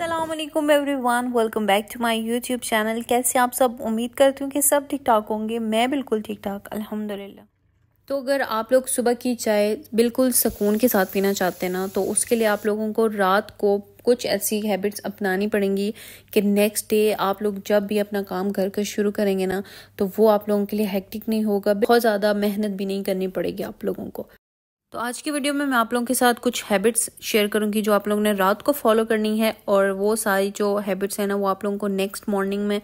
अल्लाम वन welcome back to my YouTube channel कैसे आप सब उम्मीद करती हूँ कि सब ठीक ठाक होंगे मैं बिल्कुल ठीक ठाक अलहमदिल्ला तो अगर आप लोग सुबह की चाय बिल्कुल सुकून के साथ पीना चाहते हैं ना तो उसके लिए आप लोगों को रात को कुछ ऐसी हैबिट्स अपनानी पड़ेंगी कि नेक्स्ट डे आप लोग जब भी अपना काम घर कर शुरू करेंगे ना तो वो आप लोगों के लिए हैक्टिक नहीं होगा बहुत ज़्यादा मेहनत भी नहीं करनी पड़ेगी आप लोगों को तो आज की वीडियो में मैं आप लोगों के साथ कुछ हैबिट्स शेयर करूंगी जो आप लोगों ने रात को फॉलो करनी है और वो सारी जो हैबिट्स हैं ना वो आप लोगों को नेक्स्ट मॉर्निंग में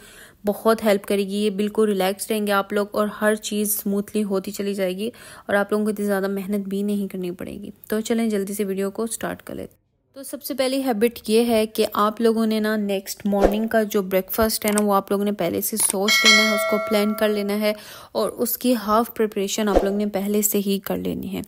बहुत हेल्प करेगी ये बिल्कुल रिलैक्स रहेंगे आप लोग और हर चीज़ स्मूथली होती चली जाएगी और आप लोगों को इतनी ज़्यादा मेहनत भी नहीं करनी पड़ेगी तो चलें जल्दी से वीडियो को स्टार्ट कर लेते तो सबसे पहली हैबिट ये है कि आप लोगों ने ना नेक्स्ट मॉर्निंग का जो ब्रेकफास्ट है ना वो आप लोगों ने पहले से सोच लेना है उसको प्लान कर लेना है और उसकी हाफ प्रिपरेशन आप लोगों ने पहले से ही कर लेनी है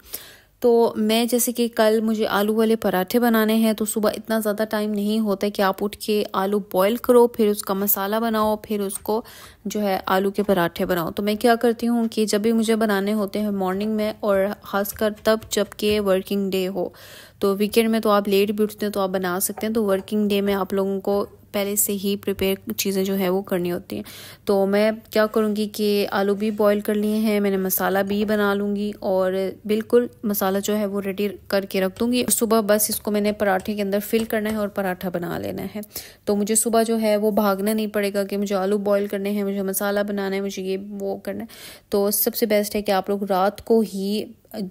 तो मैं जैसे कि कल मुझे आलू वाले पराठे बनाने हैं तो सुबह इतना ज़्यादा टाइम नहीं होता कि आप उठ के आलू बॉईल करो फिर उसका मसाला बनाओ फिर उसको जो है आलू के पराठे बनाओ तो मैं क्या करती हूँ कि जब भी मुझे बनाने होते हैं मॉर्निंग में और खासकर तब जब के वर्किंग डे हो तो वीकेंड में तो आप लेट भी उठते हैं तो आप बना सकते हैं तो वर्किंग डे में आप लोगों को पहले से ही प्रिपेयर चीज़ें जो है वो करनी होती हैं तो मैं क्या करूँगी कि आलू भी बॉईल कर लिए हैं मैंने मसाला भी बना लूँगी और बिल्कुल मसाला जो है वो रेडी करके रख दूँगी सुबह बस इसको मैंने पराठे के अंदर फिल करना है और पराठा बना लेना है तो मुझे सुबह जो है वो भागना नहीं पड़ेगा कि मुझे आलू बॉयल करने हैं मुझे मसाला बनाना है मुझे ये वो करना है तो सबसे बेस्ट है कि आप लोग रात को ही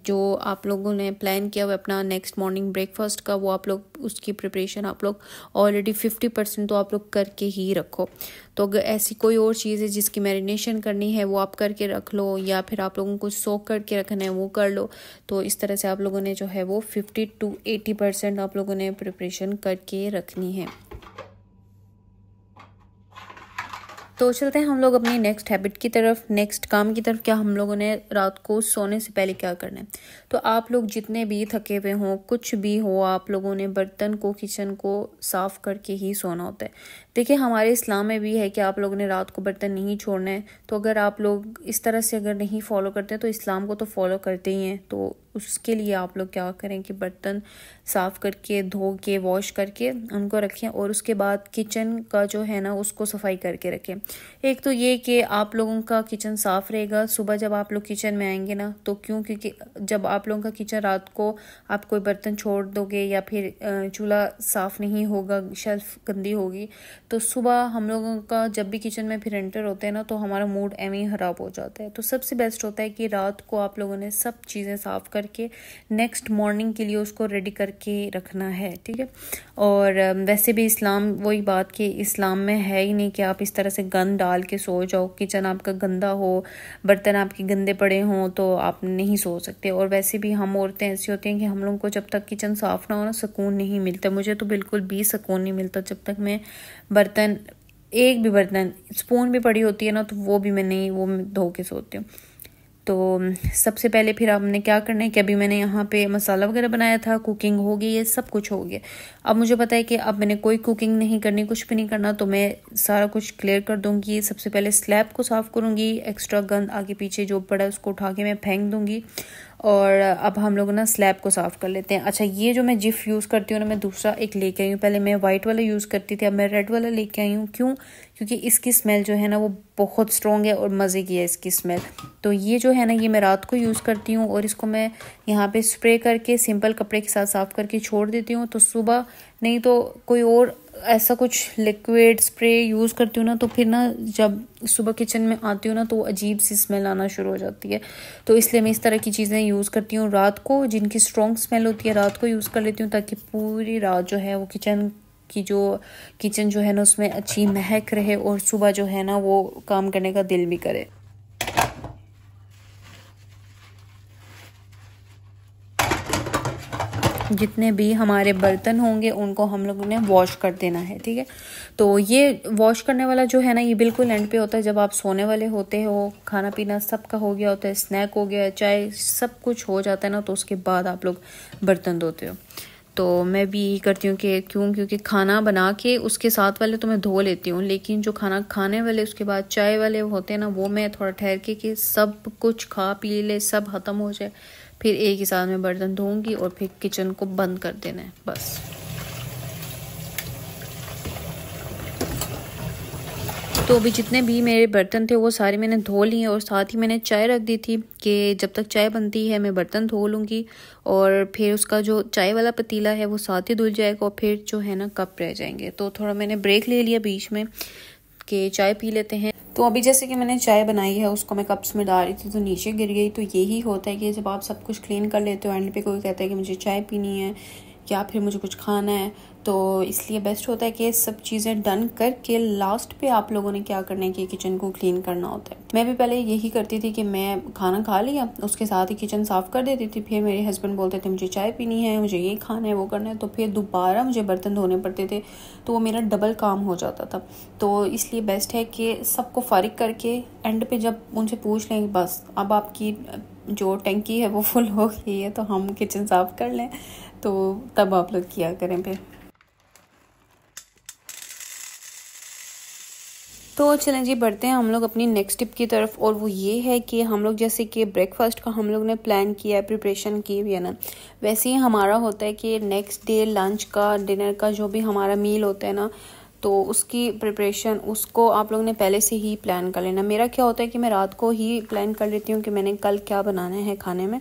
जो आप लोगों ने प्लान किया हुआ अपना नेक्स्ट मॉर्निंग ब्रेकफास्ट का वो आप लोग उसकी प्रिपरेशन आप लोग ऑलरेडी फिफ्टी परसेंट तो आप लोग करके ही रखो तो अगर ऐसी कोई और चीज़ है जिसकी मैरिनेशन करनी है वो आप करके रख लो या फिर आप लोगों को सोक करके रखना है वो कर लो तो इस तरह से आप लोगों ने जो है वो फिफ्टी टू एटी परसेंट आप लोगों ने प्रिपरेशन करके रखनी है तो चलते हैं हम लोग अपनी नेक्स्ट हैबिट की तरफ नेक्स्ट काम की तरफ क्या हम लोगों ने रात को सोने से पहले क्या करना है तो आप लोग जितने भी थके हुए हों कुछ भी हो आप लोगों ने बर्तन को किचन को साफ़ करके ही सोना होता है देखिए हमारे इस्लाम में भी है कि आप लोगों ने रात को बर्तन नहीं छोड़ना है तो अगर आप लोग इस तरह से अगर नहीं फॉलो करते तो इस्लाम को तो फॉलो करते ही हैं तो उसके लिए आप लोग क्या करें कि बर्तन साफ़ करके धो के वॉश करके उनको रखें और उसके बाद किचन का जो है ना उसको सफाई करके रखें एक तो ये कि आप लोगों का किचन साफ़ रहेगा सुबह जब आप लोग किचन में आएंगे ना तो क्यों क्योंकि जब आप लोगों का किचन रात को आप कोई बर्तन छोड़ दोगे या फिर चूल्हा साफ़ नहीं होगा शेल्फ गंदी होगी तो सुबह हम लोगों का जब भी किचन में फिर एंटर होते हैं ना तो हमारा मूड एम ही ख़राब हो जाता है तो सबसे बेस्ट होता है कि रात को आप लोगों ने सब चीज़ें साफ़ करके नेक्स्ट मॉर्निंग के लिए उसको रेडी करके रखना है ठीक है और वैसे भी इस्लाम वही बात कि इस्लाम में है ही नहीं कि आप इस तरह से गंद डाल के सो जाओ किचन आपका गंदा हो बर्तन आपके गंदे पड़े हों तो आप नहीं सो सकते और वैसे भी हम औरतें ऐसी होती हैं कि हम लोगों को जब तक किचन साफ़ ना हो ना सुकून नहीं मिलता मुझे तो बिल्कुल भी सुकून नहीं मिलता जब तक मैं बर्तन एक भी बर्तन स्पून भी पड़ी होती है ना तो वो भी मैं नहीं वो धो के सोती हूँ तो सबसे पहले फिर आपने क्या करना है कि अभी मैंने यहाँ पे मसाला वगैरह बनाया था कुकिंग हो गई है सब कुछ हो गया अब मुझे पता है कि अब मैंने कोई कुकिंग नहीं करनी कुछ भी नहीं करना तो मैं सारा कुछ क्लियर कर दूँगी सबसे पहले स्लैब को साफ़ करूँगी एक्स्ट्रा गंद आगे पीछे जो पड़ा है उसको उठा के मैं फेंक दूँगी और अब हम लोग ना स्लैब को साफ़ कर लेते हैं अच्छा ये जो मैं जिफ यूज़ करती हूँ ना मैं दूसरा एक लेके आई हूँ पहले मैं वाइट वाला यूज़ करती थी अब मैं रेड वाला लेके आई हूँ क्यों क्योंकि इसकी स्मेल जो है ना वो बहुत स्ट्रॉन्ग है और मज़े की है इसकी स्मेल तो ये जो है ना ये मैं रात को यूज़ करती हूँ और इसको मैं यहाँ पे स्प्रे करके सिंपल कपड़े के साथ साफ़ करके छोड़ देती हूँ तो सुबह नहीं तो कोई और ऐसा कुछ लिक्विड स्प्रे यूज़ करती हूँ ना तो फिर ना जब सुबह किचन में आती हूँ ना तो अजीब सी स्मेल आना शुरू हो जाती है तो इसलिए मैं इस तरह की चीज़ें यूज़ करती हूँ रात को जिनकी स्ट्रॉन्ग स्मेल होती है रात को यूज़ कर लेती हूँ ताकि पूरी रात जो है वो किचन कि जो किचन जो है ना उसमें अच्छी महक रहे और सुबह जो है ना वो काम करने का दिल भी करे जितने भी हमारे बर्तन होंगे उनको हम लोगों ने वॉश कर देना है ठीक है तो ये वॉश करने वाला जो है ना ये बिल्कुल एंड पे होता है जब आप सोने वाले होते हो खाना पीना सब का हो गया होता है स्नैक हो गया चाय सब कुछ हो जाता है ना तो उसके बाद आप लोग बर्तन धोते हो तो मैं भी यही करती हूँ कि क्यों क्योंकि खाना बना के उसके साथ वाले तो मैं धो लेती हूँ लेकिन जो खाना खाने वाले उसके बाद चाय वाले होते हैं ना वो मैं थोड़ा ठहर के कि सब कुछ खा पी ले सब ख़त्म हो जाए फिर एक ही साथ में बर्तन धोऊंगी और फिर किचन को बंद कर देना है बस तो अभी जितने भी मेरे बर्तन थे वो सारे मैंने धो लिए और साथ ही मैंने चाय रख दी थी कि जब तक चाय बनती है मैं बर्तन धो लूँगी और फिर उसका जो चाय वाला पतीला है वो साथ ही धुल जाएगा और फिर जो है ना कप रह जाएंगे तो थोड़ा मैंने ब्रेक ले लिया बीच में कि चाय पी लेते हैं तो अभी जैसे कि मैंने चाय बनाई है उसको मैं कप्स में डाल रही थी तो नीचे गिर गई तो यही होता है कि जब आप सब कुछ क्लीन कर लेते हो एंड पे कोई कहता है कि मुझे चाय पीनी है या फिर मुझे कुछ खाना है तो इसलिए बेस्ट होता है कि सब चीज़ें डन करके लास्ट पे आप लोगों ने क्या करना है कि किचन को क्लीन करना होता है मैं भी पहले यही करती थी कि मैं खाना खा लिया उसके साथ ही किचन साफ़ कर देती थी फिर मेरे हस्बैंड बोलते थे मुझे चाय पीनी है मुझे ये खाना है वो करना है तो फिर दोबारा मुझे बर्तन धोने पड़ते थे तो वो मेरा डबल काम हो जाता था तो इसलिए बेस्ट है कि सबको फ़र्क करके एंड पे जब उनसे पूछ लें बस अब आपकी जो टंकी है वो फुल हो गई है तो हम किचन साफ़ कर लें तो तब आप लोग किया करें फिर तो चलें जी बढ़ते हैं हम लोग अपनी नेक्स्ट टिप की तरफ और वो ये है कि हम लोग जैसे कि ब्रेकफास्ट का हम लोग ने प्लान किया है प्रिपरेशन की हुई है ना वैसे ही हमारा होता है कि नेक्स्ट डे लंच का डिनर का जो भी हमारा मील होता है ना तो उसकी प्रिपरेशन उसको आप लोग ने पहले से ही प्लान कर लेना मेरा क्या होता है कि मैं रात को ही प्लान कर लेती हूँ कि मैंने कल क्या बनाना है खाने में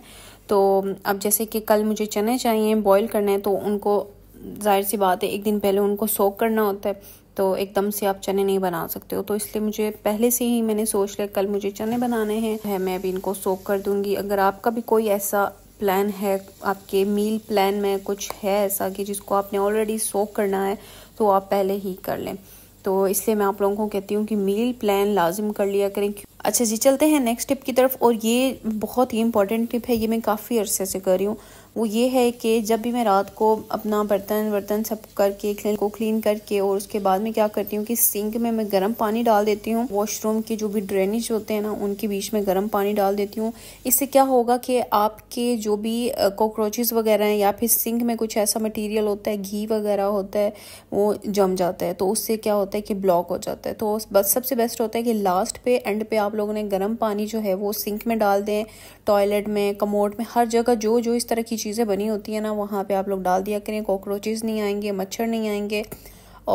तो अब जैसे कि कल मुझे चने चाहिए बॉयल करने हैं तो उनको जाहिर सी बात है एक दिन पहले उनको सोक करना होता है तो एकदम से आप चने नहीं बना सकते हो तो इसलिए मुझे पहले से ही मैंने सोच लिया कल मुझे चने बनाने हैं मैं अभी इनको सोक कर दूंगी अगर आपका भी कोई ऐसा प्लान है आपके मील प्लान में कुछ है ऐसा कि जिसको आपने ऑलरेडी सोक करना है तो आप पहले ही कर लें तो इसलिए मैं आप लोगों को कहती हूँ कि मील प्लान लाजिम कर लिया करें अच्छा जी चलते हैं नेक्स्ट टिप की तरफ और ये बहुत ही इंपॉर्टेंट टिप है ये मैं काफ़ी अरसे से कर रही हूँ वो ये है कि जब भी मैं रात को अपना बर्तन वर्तन सब करके को क्लीन करके और उसके बाद में क्या करती हूँ कि सिंक में मैं गर्म पानी डाल देती हूँ वॉशरूम के जो भी ड्रेनेज होते हैं ना उनके बीच में गर्म पानी डाल देती हूँ इससे क्या होगा कि आपके जो भी कॉकरोचेज़ वगैरह हैं या फिर सिंक में कुछ ऐसा मटीरियल होता है घी वगैरह होता है वो जम जाता है तो उससे क्या होता है कि ब्लॉक हो जाता है तो बस सबसे बेस्ट होता है कि लास्ट पे एंड पे आप लोगों ने गर्म पानी जो है वो सिंक में डाल दें टॉयलेट में कमोड में हर जगह जो जो इस तरह की चीज़ें बनी होती हैं ना वहाँ पे आप लोग डाल दिया करें कॉकरोचेज़ नहीं आएंगे मच्छर नहीं आएंगे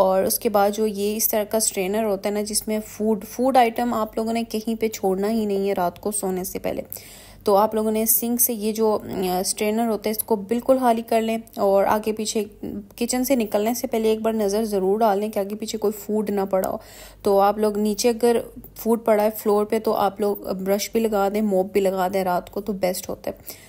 और उसके बाद जो ये इस तरह का स्ट्रेनर होता है ना जिसमें फूड फूड आइटम आप लोगों ने कहीं पे छोड़ना ही नहीं है रात को सोने से पहले तो आप लोगों ने सिंक से ये जो स्ट्रेनर होता है इसको बिल्कुल खाली कर लें और आगे पीछे किचन से निकलने से पहले एक बार नज़र ज़रूर डाल लें कि आगे पीछे कोई फूड ना पड़ा हो तो आप लोग नीचे अगर फूड पड़ा है फ्लोर पे तो आप लोग ब्रश भी लगा दें मोप भी लगा दें रात को तो बेस्ट होता है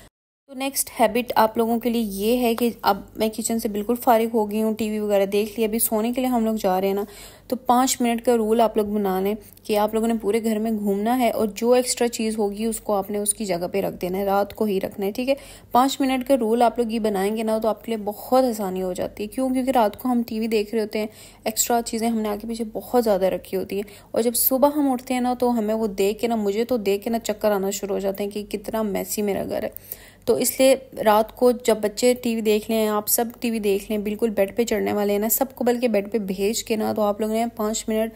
तो नेक्स्ट हैबिट आप लोगों के लिए ये है कि अब मैं किचन से बिल्कुल फारिग हो गई हूँ टीवी वगैरह देख लिया अभी सोने के लिए हम लोग जा रहे हैं ना तो पाँच मिनट का रूल आप लोग बना लें कि आप लोगों ने पूरे घर में घूमना है और जो एक्स्ट्रा चीज़ होगी उसको आपने उसकी जगह पे रख देना है रात को ही रखना है ठीक है पाँच मिनट का रूल आप लोग ये बनाएंगे ना तो आपके लिए बहुत आसानी हो जाती है क्यों क्योंकि रात को हम वी देख रहे होते हैं एक्स्ट्रा चीज़ें हमने आगे पीछे बहुत ज़्यादा रखी होती है और जब सुबह हम उठते हैं ना तो हमें वो देख के ना मुझे तो देख के ना चक्कर आना शुरू हो जाते हैं कि कितना मैसी मेरा घर है तो इसलिए रात को जब बच्चे टीवी देख लें आप सब टीवी देख लें बिल्कुल बेड पे चढ़ने वाले हैं ना सबको बल्कि बेड पे भेज के ना तो आप लोग ने पाँच मिनट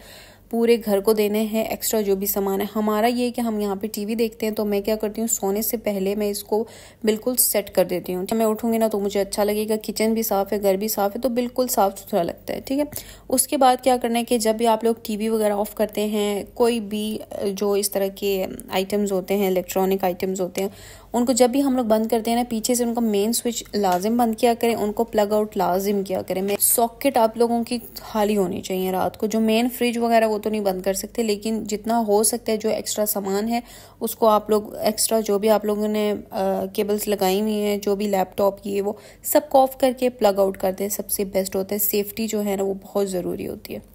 पूरे घर को देने हैं एक्स्ट्रा जो भी सामान है हमारा ये है कि हम यहाँ पे टीवी देखते हैं तो मैं क्या करती हूँ सोने से पहले मैं इसको बिल्कुल सेट कर देती हूँ जब मैं उठूँगी ना तो मुझे अच्छा लगेगा किचन भी साफ़ है घर भी साफ़ है तो बिल्कुल साफ़ सुथरा लगता है ठीक है उसके बाद क्या करना है कि जब भी आप लोग टी वगैरह ऑफ़ करते हैं कोई भी जो इस तरह के आइटम्स होते हैं इलेक्ट्रॉनिक आइटम्स होते हैं उनको जब भी हम लोग बंद करते हैं ना पीछे से उनका मेन स्विच लाजिम बंद किया करें उनको प्लग आउट लाजिम किया करें मैं सॉकेट आप लोगों की खाली होनी चाहिए रात को जो मेन फ्रिज वगैरह वो तो नहीं बंद कर सकते लेकिन जितना हो सकता है जो एक्स्ट्रा सामान है उसको आप लोग एक्स्ट्रा जो भी आप लोगों ने केबल्स लगाई हुई हैं जो भी लैपटॉप की है वो सबको ऑफ करके प्लग आउट करते हैं सबसे बेस्ट होता है सेफ्टी जो है ना वो बहुत ज़रूरी होती है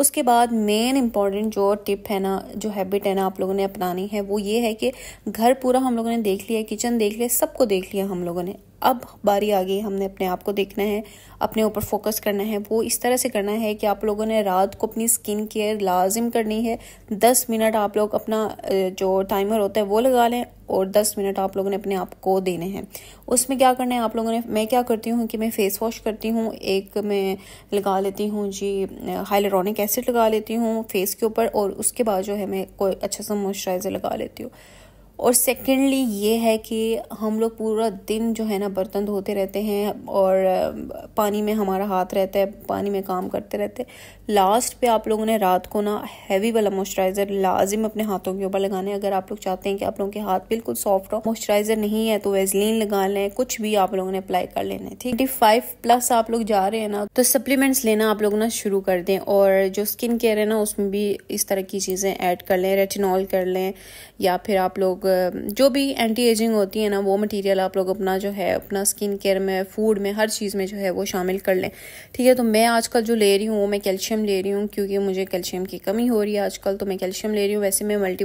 उसके बाद मेन इम्पॉर्टेंट जो टिप है ना जो हैबिट है ना आप लोगों ने अपनानी है वो ये है कि घर पूरा हम लोगों ने देख लिया किचन देख लिया सबको देख लिया हम लोगों ने अब बारी आ गई हमने अपने आप को देखना है अपने ऊपर फोकस करना है वो इस तरह से करना है कि आप लोगों ने रात को अपनी स्किन केयर लाजिम करनी है दस मिनट आप लोग अपना जो टाइमर होता है वो लगा लें और दस मिनट आप लोगों ने अपने आप को देने हैं उसमें क्या करना है आप लोगों ने मैं क्या करती हूँ कि मैं फेस वॉश करती हूँ एक मैं लगा लेती हूँ जी हाइलरोनिक एसिड लगा लेती हूँ फेस के ऊपर और उसके बाद जो है मैं कोई अच्छा सा मॉइस्चराइज़र लगा लेती हूँ और सेकेंडली ये है कि हम लोग पूरा दिन जो है ना बर्तन धोते रहते हैं और पानी में हमारा हाथ रहता है पानी में काम करते रहते हैं लास्ट पे आप लोगों ने रात को ना हैवी वाला मॉइस्चराइज़र लाजिम अपने हाथों के ऊपर लगाने अगर आप लोग चाहते हैं कि आप लोगों के हाथ बिल्कुल सॉफ्ट हो मॉइस्चराइज़र नहीं है तो वेजलिन लगा लें कुछ भी आप लोगों ने अप्लाई कर लेना है ठीक फाइव प्लस आप लोग जा रहे हैं ना तो सप्लीमेंट्स लेना आप लोग ना शुरू कर दें और जो स्किन केयर है ना उसमें भी इस तरह की चीज़ें ऐड कर लें रेटिनॉल कर लें या फिर आप लोग जो भी एंटी एजिंग होती है ना वो मटेरियल आप लोग अपना जो है अपना स्किन केयर में फूड में हर चीज़ में जो है वो शामिल कर लें ठीक है तो मैं आजकल जो ले रही हूँ वो मैं कैल्शियम ले रही हूँ क्योंकि मुझे कैल्शियम की कमी हो रही है आजकल तो मैं कैल्शियम ले रही हूँ वैसे मैं मल्टी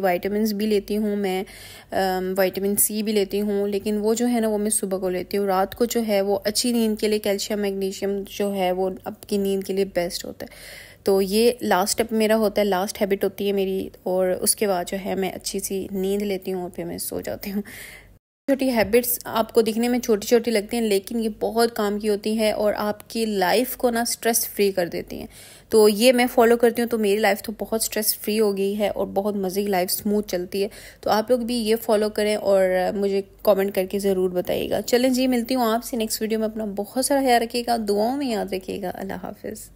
भी लेती हूँ मैं वाइटामिन सी भी लेती हूँ लेकिन वो जो है ना वो मैं सुबह को लेती हूँ रात को जो है वो अच्छी नींद के लिए कैल्शियम मैग्नीशियम जो है वो आपकी नींद के लिए बेस्ट होता है तो ये लास्ट स्टेप मेरा होता है लास्ट हैबिट होती है मेरी और उसके बाद जो है मैं अच्छी सी नींद लेती हूँ और फिर मैं सो जाती हूँ छोटी हैबिट्स आपको दिखने में छोटी छोटी लगती हैं लेकिन ये बहुत काम की होती हैं और आपकी लाइफ को ना स्ट्रेस फ्री कर देती हैं तो ये मैं फॉलो करती हूँ तो मेरी लाइफ तो बहुत स्ट्रेस फ्री हो गई है और बहुत मज़े की लाइफ स्मूथ चलती है तो आप लोग भी ये फॉलो करें और मुझे कमेंट करके ज़रूर बताइएगा चलें जी मिलती हूँ आपसे नेक्स्ट वीडियो में अपना बहुत सारा ख्याल रखिएगा दुआओं में याद रखिएगा अल्लाह हाफिज़